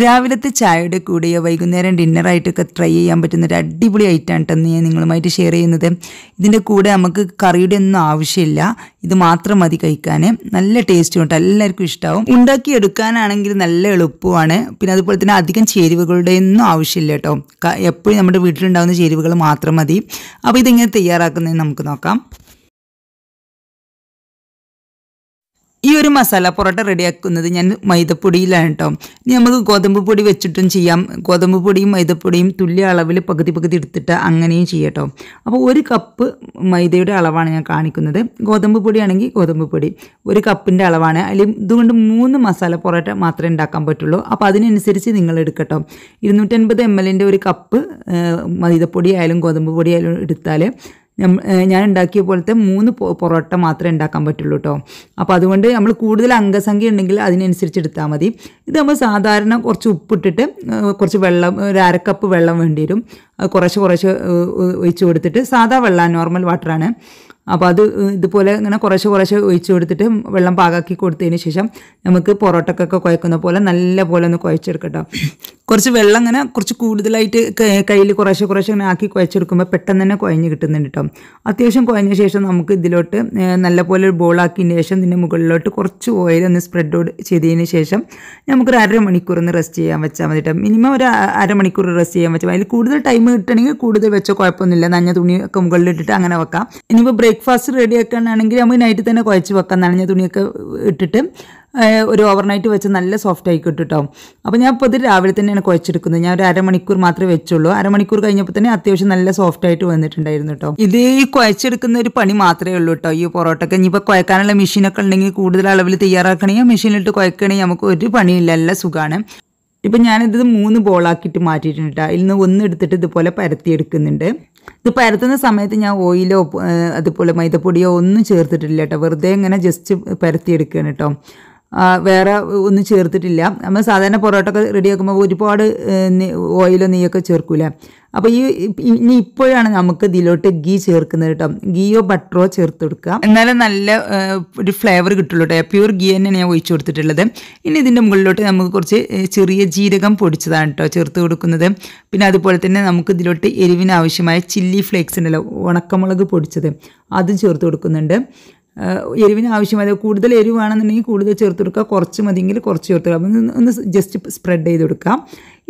രാവിലത്തെ ചായയുടെ കൂടെയോ വൈകുന്നേരം ഡിന്നറായിട്ടൊക്കെ ട്രൈ ചെയ്യാൻ പറ്റുന്ന ഒരു അടിപൊളി ഐറ്റമാണ് കേട്ടോ ഞാൻ നിങ്ങളുമായിട്ട് ഷെയർ ചെയ്യുന്നത് ഇതിൻ്റെ കൂടെ നമുക്ക് കറിയുടെ ഒന്നും ആവശ്യമില്ല ഇത് മാത്രം മതി കഴിക്കാൻ നല്ല ടേസ്റ്റ് ഉണ്ട് എല്ലാവർക്കും ഇഷ്ടമാവും ഉണ്ടാക്കിയെടുക്കാനാണെങ്കിൽ നല്ല എളുപ്പമാണ് പിന്നെ അതുപോലെ തന്നെ അധികം ചേരുവകളുടെ ഒന്നും ആവശ്യമില്ല കേട്ടോ എപ്പോഴും നമ്മുടെ വീട്ടിലുണ്ടാകുന്ന ചേരുവകൾ മാത്രം മതി അപ്പോൾ ഇതെങ്ങനെ തയ്യാറാക്കുന്നതെന്ന് നമുക്ക് നോക്കാം ഈ ഒരു മസാല പൊറോട്ട റെഡിയാക്കുന്നത് ഞാൻ മൈദപ്പൊടിയിലാണ് കേട്ടോ ഇനി നമുക്ക് ഗോതമ്പ് പൊടി വെച്ചിട്ടും ചെയ്യാം ഗോതമ്പ് പൊടിയും മൈദപ്പൊടിയും തുല്യ അളവിൽ പകുതി പകുതി എടുത്തിട്ട് അങ്ങനെയും ചെയ്യട്ടോ അപ്പോൾ ഒരു കപ്പ് മൈദയുടെ അളവാണ് ഞാൻ കാണിക്കുന്നത് ഗോതമ്പ് പൊടിയാണെങ്കിൽ ഗോതമ്പ് പൊടി ഒരു കപ്പിൻ്റെ അളവാണ് അതിൽ ഇതുകൊണ്ട് മൂന്ന് മസാല പൊറോട്ട മാത്രമേ ഉണ്ടാക്കാൻ പറ്റുള്ളൂ അപ്പോൾ അതിനനുസരിച്ച് നിങ്ങൾ എടുക്കട്ടോ ഇരുന്നൂറ്റൻപത് എം എല്ലിൻ്റെ ഒരു കപ്പ് മൈദപ്പൊടി ആയാലും ഗോതമ്പ് പൊടി ആയാലും എടുത്താൽ ഞാൻ ഉണ്ടാക്കിയ പോലത്തെ മൂന്ന് പൊറോട്ട മാത്രമേ ഉണ്ടാക്കാൻ പറ്റുള്ളൂ കേട്ടോ അപ്പോൾ അതുകൊണ്ട് നമ്മൾ കൂടുതൽ അംഗസംഖ്യ ഉണ്ടെങ്കിൽ അതിനനുസരിച്ച് എടുത്താൽ മതി ഇത് നമ്മൾ സാധാരണ കുറച്ച് ഉപ്പിട്ടിട്ട് കുറച്ച് വെള്ളം ഒരു അരക്കപ്പ് വെള്ളം വേണ്ടി വരും കുറച്ച് കുറച്ച് ഒഴിച്ച് കൊടുത്തിട്ട് സാധാ വെള്ളം നോർമൽ വാട്ടറാണ് അപ്പോൾ അത് ഇതുപോലെ ഇങ്ങനെ കുറച്ച് കുറച്ച് ഒഴിച്ച് കൊടുത്തിട്ട് വെള്ളം പാകാക്കി കൊടുത്തതിന് ശേഷം നമുക്ക് പൊറോട്ടക്കൊക്കെ കുഴക്കുന്ന പോലെ നല്ല പോലെ ഒന്ന് കുഴച്ചെടുക്കട്ടോ കുറച്ച് വെള്ളം അങ്ങനെ കുറച്ച് കൂടുതലായിട്ട് കയ്യിൽ കുറേശ്ശെ കുറേശ്ശെ അങ്ങനെ ആക്കി കുഴച്ചെടുക്കുമ്പോൾ പെട്ടെന്ന് തന്നെ കുഴഞ്ഞ് കിട്ടുന്നുണ്ട് കേട്ടോ അത്യാവശ്യം കുഴഞ്ഞ ശേഷം നമുക്ക് ഇതിലോട്ട് നല്ലപോലെ ഒരു ബോളാക്കിയതിന് ശേഷം ഇതിൻ്റെ മുകളിലോട്ട് കുറച്ച് ഓയിൽ ഒന്ന് സ്പ്രെഡ് ഔട്ട് ചെയ്തതിന് ശേഷം നമുക്കൊരു മണിക്കൂർ ഒന്ന് റെസ്റ്റ് ചെയ്യാൻ വെച്ചാൽ മതി കേട്ടോ മിനിമം ഒരു അര മണിക്കൂർ റെസ്റ്റ് ചെയ്യാൻ വെച്ചാൽ അതിൽ കൂടുതൽ ടൈം കിട്ടണമെങ്കിൽ കൂടുതൽ വെച്ചോ കുഴപ്പമൊന്നുമില്ല നഞ്ഞ തുണിയൊക്കെ മുകളിലിട്ടിട്ട് അങ്ങനെ വെക്കാം ഇനിയിപ്പോൾ ബ്രേക്ക്ഫാസ്റ്റ് റെഡി റെഡിയാക്കാനാണെങ്കിൽ നമുക്ക് നൈറ്റ് തന്നെ കുഴച്ച് വെക്കാം നനഞ്ഞ തുണിയൊക്കെ ഇട്ടിട്ട് ഒരു ഓവർനൈറ്റ് വെച്ച് നല്ല സോഫ്റ്റ് ആയി കിട്ടും കേട്ടോ അപ്പോൾ ഞാൻ ഇപ്പോൾ ഇത് രാവിലെ തന്നെയാണ് കുഴച്ചെടുക്കുന്നത് ഞാൻ ഒരു അരമണിക്കൂർ മാത്രമേ വെച്ചുള്ളൂ അരമണിക്കൂർ കഴിഞ്ഞപ്പോൾ തന്നെ അത്യാവശ്യം നല്ല സോഫ്റ്റ് ആയിട്ട് വന്നിട്ടുണ്ടായിരുന്നു കേട്ടോ ഇത് ഈ കുഴച്ചെടുക്കുന്ന ഒരു പണി മാത്രമേ ഉള്ളൂ കേട്ടോ ഈ പൊറോട്ടയ്ക്ക് ഇനിയിപ്പോൾ കുഴക്കാനുള്ള മെഷീനൊക്കെ ഉണ്ടെങ്കിൽ കൂടുതൽ അളവിൽ തയ്യാറാക്കണമെങ്കിൽ മെഷീനിലിട്ട് കുഴക്കണമെങ്കിൽ നമുക്ക് ഒരു പണിയില്ല എല്ലാം സുഖമാണ് ഇപ്പം ഞാനിത് മൂന്ന് ബോളാക്കിയിട്ട് മാറ്റിയിട്ടുണ്ട് കേട്ടോ ഇതിൽ നിന്ന് ഒന്ന് എടുത്തിട്ട് ഇതുപോലെ പരത്തിയെടുക്കുന്നുണ്ട് ഇത് പരത്തുന്ന സമയത്ത് ഞാൻ ഓയിലോ അതുപോലെ മൈദപ്പൊടിയോ ഒന്നും ചേർത്തിട്ടില്ല കേട്ടോ വെറുതെ ഇങ്ങനെ ജസ്റ്റ് പരത്തിയെടുക്കുകയാണ് കേട്ടോ വേറെ ഒന്നും ചേർത്തിട്ടില്ല നമ്മൾ സാധാരണ പൊറോട്ട ഒക്കെ റെഡിയാക്കുമ്പോൾ ഒരുപാട് ഓയിലോ നെയ്യൊക്കെ ചേർക്കൂല അപ്പോൾ ഈ ഇനി ഇപ്പോഴാണ് നമുക്ക് ഇതിലോട്ട് ഗീ ചേർക്കുന്നത് കേട്ടോ ഗീയോ ബട്ടറോ ചേർത്ത് കൊടുക്കുക എന്നാലും നല്ല ഒരു ഫ്ലേവർ കിട്ടുള്ളൂ കേട്ടോ പ്യൂർ ഗീ തന്നെയാണ് ഞാൻ ഒഴിച്ചു കൊടുത്തിട്ടുള്ളത് ഇനി ഇതിൻ്റെ മുകളിലോട്ട് നമുക്ക് കുറച്ച് ചെറിയ ജീരകം പൊടിച്ചതാണ് കേട്ടോ ചേർത്ത് കൊടുക്കുന്നത് പിന്നെ അതുപോലെ തന്നെ നമുക്ക് ഇതിലോട്ട് എരിവിന് ആവശ്യമായ ചില്ലി ഫ്ലേക്സ് ഉണ്ടല്ലോ ഉണക്കമുളക് പൊടിച്ചത് അതും ചേർത്ത് കൊടുക്കുന്നുണ്ട് എരിവിന് ആവശ്യമായത് കൂടുതൽ എരിവാണെന്നുണ്ടെങ്കിൽ കൂടുതൽ ചേർത്ത് കൊടുക്കുക കുറച്ച് മതിയെങ്കിൽ കുറച്ച് ചേർത്ത് കൊടുക്കുക ഒന്ന് ജസ്റ്റ് സ്പ്രെഡ് ചെയ്ത് കൊടുക്കാം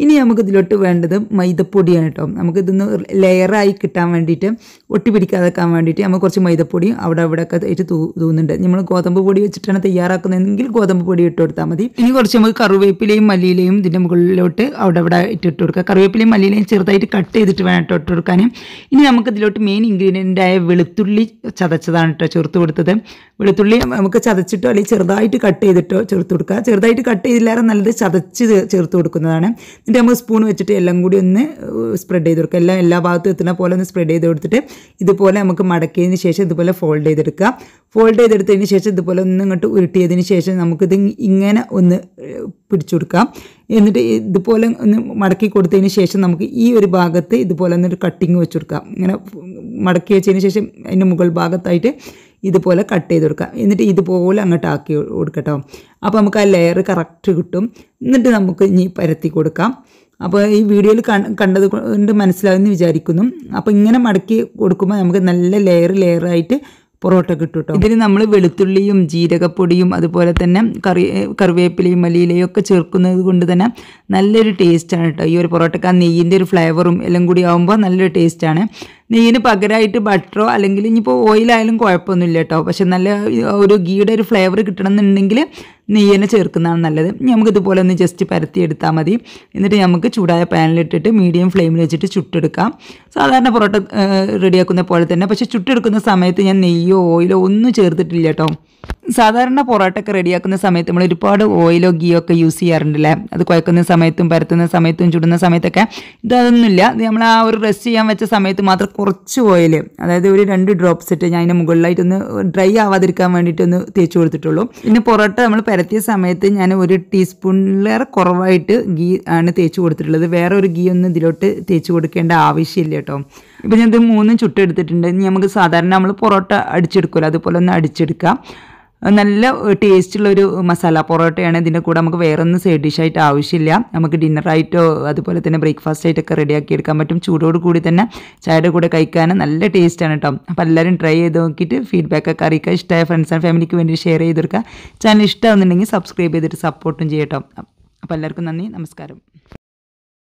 ഇനി നമുക്ക് ഇതിലോട്ട് വേണ്ടത് മൈദപ്പൊടിയാണ് കേട്ടോ നമുക്ക് ഇതൊന്ന് ലെയറായി കിട്ടാൻ വേണ്ടിയിട്ട് ഒട്ടി പിടിക്കാതെക്കാൻ വേണ്ടിയിട്ട് നമ്മൾ കുറച്ച് മൈദപ്പൊടിയും അവിടെ അവിടെയൊക്കെ ആയിട്ട് തൂ തൂന്നുന്നുണ്ട് നമ്മൾ ഗോതമ്പ് പൊടി വെച്ചിട്ടാണ് തയ്യാറാക്കുന്നതെങ്കിൽ ഗോതമ്പ് പൊടി ഇട്ട് കൊടുത്താൽ മതി ഇനി കുറച്ച് നമുക്ക് കറിവേപ്പിലയും മല്ലിയിലയും ഇതിൻ്റെ മുകളിലോട്ട് അവിടെ അവിടെ ഇട്ട് കൊടുക്കുക കറിവേപ്പിലയും മല്ലിയിലയും ചെറുതായിട്ട് കട്ട് ചെയ്തിട്ട് വേണം ഇട്ട് കൊടുക്കാനും ഇനി നമുക്ക് ഇതിലോട്ട് മെയിൻ ഇൻഗ്രീഡിയൻ്റായ വെളുത്തുള്ളി ചതച്ചതാണ് കേട്ടോ ചെറുത്ത് കൊടുത്തത് വെളുത്തുള്ളി നമുക്ക് ചതച്ചിട്ടോ അല്ലെങ്കിൽ ചെറുതായിട്ട് കട്ട് ചെയ്തിട്ടോ ചെറുത്ത് കൊടുക്കുക ചെറുതായിട്ട് കട്ട് ചെയ്തില്ലാതെ നല്ലത് ചതച്ച് ചേർത്ത് കൊടുക്കുന്നതാണ് എന്നിട്ട് നമുക്ക് സ്പൂൺ വെച്ചിട്ട് എല്ലാം കൂടി ഒന്ന് സ്പ്രെഡ് ചെയ്ത് കൊടുക്കുക എല്ലാം എല്ലാ ഭാഗത്തും എത്തുന്ന പോലെ ഒന്ന് സ്പ്രെഡ് ചെയ്ത് കൊടുത്തിട്ട് ഇതുപോലെ നമുക്ക് മടക്കിയതിന് ശേഷം ഇതുപോലെ ഫോൾഡ് ചെയ്തെടുക്കുക ഫോൾഡ് ചെയ്തെടുത്തതിന് ശേഷം ഇതുപോലെ ഒന്ന് ഇങ്ങോട്ട് ഉരുട്ടിയതിന് ശേഷം നമുക്കിത് ഇങ്ങനെ ഒന്ന് പിടിച്ചു കൊടുക്കാം എന്നിട്ട് ഇതുപോലെ ഒന്ന് മടക്കി കൊടുത്തതിന് ശേഷം നമുക്ക് ഈ ഒരു ഭാഗത്ത് ഇതുപോലെ ഒന്ന് ഒരു കട്ടിങ് വെച്ചു കൊടുക്കാം ഇങ്ങനെ മടക്കി വെച്ചതിന് ശേഷം അതിൻ്റെ മുകൾ ഭാഗത്തായിട്ട് ഇതുപോലെ കട്ട് ചെയ്ത് കൊടുക്കുക എന്നിട്ട് ഇതുപോലെ അങ്ങോട്ട് ആക്കി കൊടുക്കട്ടോ അപ്പോൾ നമുക്ക് ആ ലെയർ കറക്റ്റ് കിട്ടും എന്നിട്ട് നമുക്ക് ഇനി പരത്തി കൊടുക്കാം അപ്പോൾ ഈ വീഡിയോയിൽ കണ്ടത് കൊണ്ട് മനസ്സിലാവുമെന്ന് വിചാരിക്കുന്നു അപ്പോൾ ഇങ്ങനെ മടക്കി കൊടുക്കുമ്പോൾ നമുക്ക് നല്ല ലെയർ ലെയറായിട്ട് പൊറോട്ട കിട്ടും കേട്ടോ ഇതിന് നമ്മൾ വെളുത്തുള്ളിയും ജീരകപ്പൊടിയും അതുപോലെ തന്നെ കറി കറിവേപ്പിലയും മല്ലിയിലയും ഒക്കെ ചേർക്കുന്നത് കൊണ്ട് തന്നെ നല്ലൊരു ടേസ്റ്റാണ് കേട്ടോ ഈ ഒരു പൊറോട്ടയ്ക്ക് ആ നെയ്യിൻ്റെ ഒരു ഫ്ലേവറും എല്ലാം കൂടി ആകുമ്പോൾ നല്ലൊരു ടേസ്റ്റാണ് നെയ്യിന് പകരമായിട്ട് ബട്ടറോ അല്ലെങ്കിൽ ഇനിയിപ്പോൾ ഓയിലായാലും കുഴപ്പമൊന്നുമില്ല കേട്ടോ പക്ഷെ നല്ല ഒരു ഗീയുടെ ഒരു ഫ്ലേവർ കിട്ടണമെന്നുണ്ടെങ്കിൽ നെയ്യ് തന്നെ ചേർക്കുന്നതാണ് നല്ലത് നമുക്ക് ഇതുപോലെ ഒന്ന് ജസ്റ്റ് പരത്തി എടുത്താൽ മതി എന്നിട്ട് നമുക്ക് ചൂടായ പാനിലിട്ടിട്ട് മീഡിയം ഫ്ലെയിമിൽ വെച്ചിട്ട് ചുട്ടെടുക്കാം സാധാരണ പൊറോട്ട റെഡിയാക്കുന്ന പോലെ തന്നെ പക്ഷെ ചുട്ടെടുക്കുന്ന സമയത്ത് ഞാൻ നെയ്യോ ഓയിലോ ഒന്നും ചേർത്തിട്ടില്ല കേട്ടോ സാധാരണ പൊറോട്ടയൊക്കെ റെഡിയാക്കുന്ന സമയത്ത് നമ്മൾ ഒരുപാട് ഓയിലോ ഗീയോ ഒക്കെ യൂസ് ചെയ്യാറുണ്ടല്ലേ അത് കുഴക്കുന്ന സമയത്തും പരത്തുന്ന സമയത്തും ചുടുന്ന സമയത്തൊക്കെ ഇതൊന്നുമില്ല ഇത് നമ്മൾ ആ ഒരു റെസ്റ്റ് ചെയ്യാൻ വെച്ച സമയത്ത് മാത്രം കുറച്ച് ഓയിൽ അതായത് ഒരു രണ്ട് ഡ്രോപ്സ് ഇട്ട് ഞാൻ അതിൻ്റെ മുകളിലായിട്ടൊന്ന് ഡ്രൈ ആവാതിരിക്കാൻ വേണ്ടിയിട്ടൊന്ന് തേച്ച് കൊടുത്തിട്ടുള്ളൂ പിന്നെ പൊറോട്ട നമ്മൾ പരത്തിയ സമയത്ത് ഞാൻ ഒരു ടീസ്പൂണിലേറെ കുറവായിട്ട് ഗീ ആണ് തേച്ച് കൊടുത്തിട്ടുള്ളത് വേറെ ഒരു ഗീ ഒന്നും ഇതിലോട്ട് തേച്ച് കൊടുക്കേണ്ട ആവശ്യമില്ല കേട്ടോ ഇപ്പം ഞാനിത് മൂന്നും ചുട്ടെടുത്തിട്ടുണ്ട് ഇനി നമുക്ക് സാധാരണ നമ്മൾ പൊറോട്ട അടിച്ചെടുക്കുമല്ലോ അതുപോലെ ഒന്ന് അടിച്ചെടുക്കാം നല്ല ടേസ്റ്റുള്ള ഒരു മസാല പൊറോട്ടയാണ് ഇതിൻ്റെ കൂടെ നമുക്ക് വേറൊന്നും സൈഡ് ഡിഷായിട്ട് ആവശ്യമില്ല നമുക്ക് ഡിന്നറായിട്ടോ അതുപോലെ തന്നെ ബ്രേക്ക്ഫാസ്റ്റ് ആയിട്ടൊക്കെ റെഡിയാക്കി എടുക്കാൻ പറ്റും ചൂടോട് കൂടി തന്നെ ചായയുടെ കൂടെ കഴിക്കാനും നല്ല ടേസ്റ്റാണ് കേട്ടോ അപ്പോൾ എല്ലാവരും ട്രൈ ചെയ്ത് നോക്കിയിട്ട് ഫീഡ്ബാക്കൊക്കെ അറിയിക്കുക ഇഷ്ടമായ ഫ്രണ്ട്സ് ആൻഡ് ഫാമിലിക്ക് വേണ്ടി ഷെയർ ചെയ്തെടുക്കുക കൊടുക്കുക ചാനൽ ഇഷ്ടമാകുന്നുണ്ടെങ്കിൽ സബ്സ്ക്രൈബ് ചെയ്തിട്ട് സപ്പോർട്ടും ചെയ്യട്ടോ അപ്പോൾ എല്ലാവർക്കും നന്ദി നമസ്കാരം